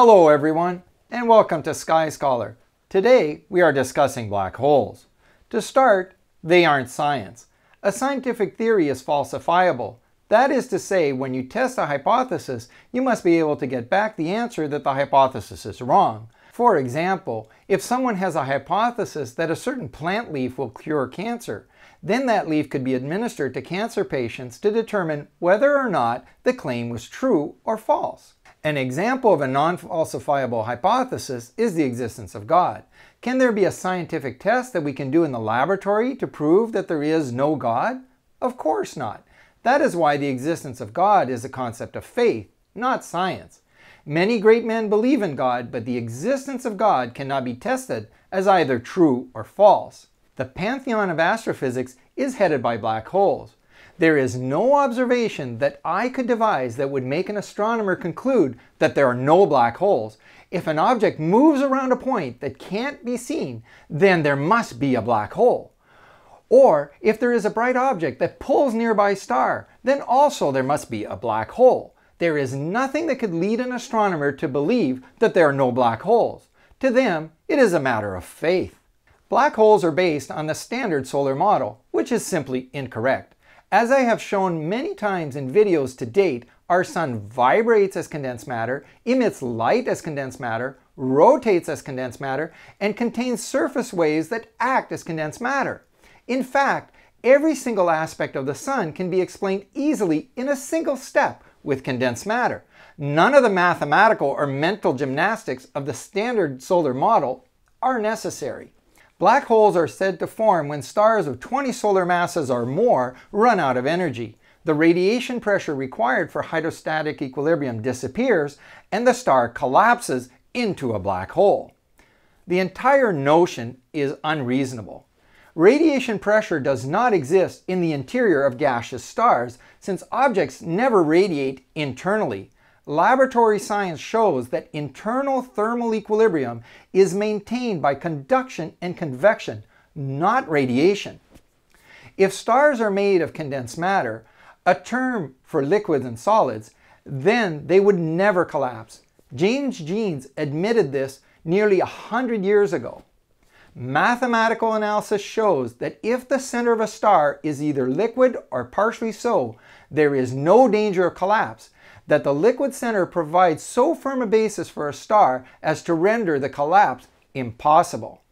Hello everyone, and welcome to Sky Scholar. Today we are discussing black holes. To start, they aren't science. A scientific theory is falsifiable. That is to say, when you test a hypothesis, you must be able to get back the answer that the hypothesis is wrong. For example, if someone has a hypothesis that a certain plant leaf will cure cancer, then that leaf could be administered to cancer patients to determine whether or not the claim was true or false. An example of a non-falsifiable hypothesis is the existence of God. Can there be a scientific test that we can do in the laboratory to prove that there is no God? Of course not. That is why the existence of God is a concept of faith, not science. Many great men believe in God, but the existence of God cannot be tested as either true or false. The pantheon of astrophysics is headed by black holes. There is no observation that I could devise that would make an astronomer conclude that there are no black holes. If an object moves around a point that can't be seen, then there must be a black hole. Or if there is a bright object that pulls nearby star, then also there must be a black hole. There is nothing that could lead an astronomer to believe that there are no black holes. To them, it is a matter of faith. Black holes are based on the standard solar model, which is simply incorrect. As I have shown many times in videos to date, our sun vibrates as condensed matter, emits light as condensed matter, rotates as condensed matter, and contains surface waves that act as condensed matter. In fact, every single aspect of the sun can be explained easily in a single step with condensed matter. None of the mathematical or mental gymnastics of the standard solar model are necessary. Black holes are said to form when stars of 20 solar masses or more run out of energy. The radiation pressure required for hydrostatic equilibrium disappears and the star collapses into a black hole. The entire notion is unreasonable. Radiation pressure does not exist in the interior of gaseous stars since objects never radiate internally. Laboratory science shows that internal thermal equilibrium is maintained by conduction and convection, not radiation. If stars are made of condensed matter, a term for liquids and solids, then they would never collapse. James Jeans admitted this nearly a 100 years ago. Mathematical analysis shows that if the center of a star is either liquid or partially so, there is no danger of collapse that the liquid center provides so firm a basis for a star as to render the collapse impossible.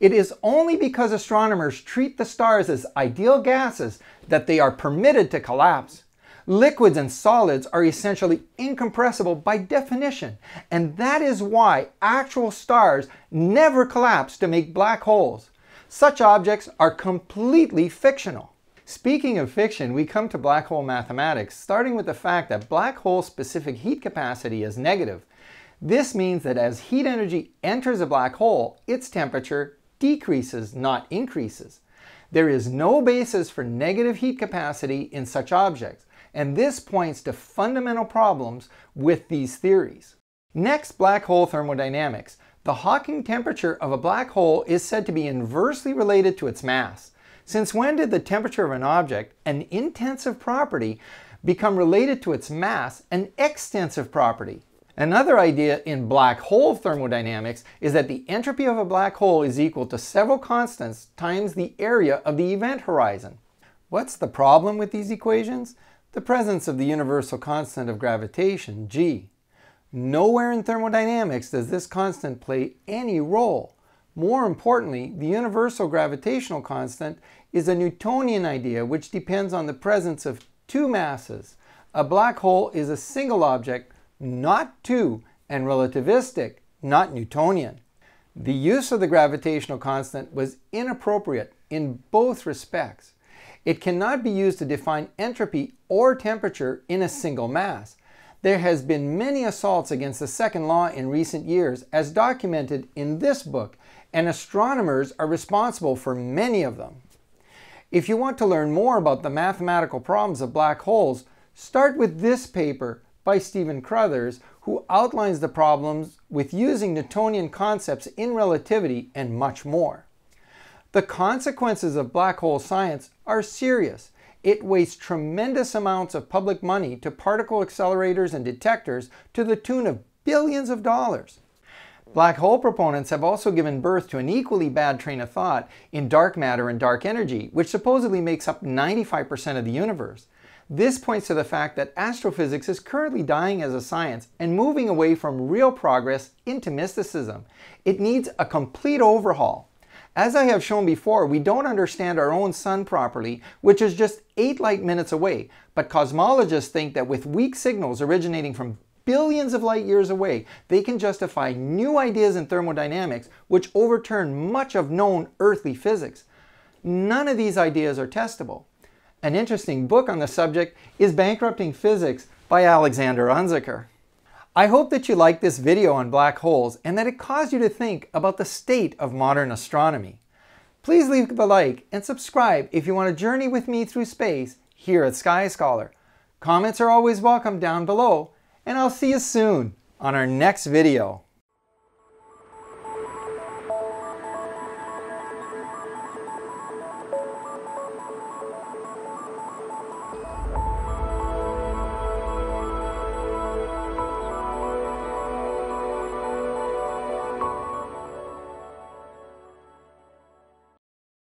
It is only because astronomers treat the stars as ideal gases that they are permitted to collapse. Liquids and solids are essentially incompressible by definition, and that is why actual stars never collapse to make black holes. Such objects are completely fictional. Speaking of fiction, we come to black hole mathematics, starting with the fact that black hole specific heat capacity is negative. This means that as heat energy enters a black hole, its temperature decreases, not increases. There is no basis for negative heat capacity in such objects, and this points to fundamental problems with these theories. Next, black hole thermodynamics. The Hawking temperature of a black hole is said to be inversely related to its mass. Since when did the temperature of an object, an intensive property, become related to its mass, an extensive property? Another idea in black hole thermodynamics is that the entropy of a black hole is equal to several constants times the area of the event horizon. What's the problem with these equations? The presence of the universal constant of gravitation, g. Nowhere in thermodynamics does this constant play any role. More importantly, the universal gravitational constant is a Newtonian idea which depends on the presence of two masses. A black hole is a single object, not two, and relativistic, not Newtonian. The use of the gravitational constant was inappropriate in both respects. It cannot be used to define entropy or temperature in a single mass. There has been many assaults against the second law in recent years, as documented in this book, and astronomers are responsible for many of them. If you want to learn more about the mathematical problems of black holes, start with this paper by Stephen Crothers, who outlines the problems with using Newtonian concepts in relativity and much more. The consequences of black hole science are serious. It wastes tremendous amounts of public money to particle accelerators and detectors to the tune of billions of dollars. Black hole proponents have also given birth to an equally bad train of thought in dark matter and dark energy, which supposedly makes up 95% of the universe. This points to the fact that astrophysics is currently dying as a science and moving away from real progress into mysticism. It needs a complete overhaul. As I have shown before, we don't understand our own sun properly, which is just 8 light minutes away, but cosmologists think that with weak signals originating from billions of light years away, they can justify new ideas in thermodynamics which overturn much of known earthly physics. None of these ideas are testable. An interesting book on the subject is Bankrupting Physics by Alexander Unziker. I hope that you liked this video on black holes and that it caused you to think about the state of modern astronomy. Please leave a like and subscribe if you want to journey with me through space here at Sky Scholar. Comments are always welcome down below, and I'll see you soon on our next video.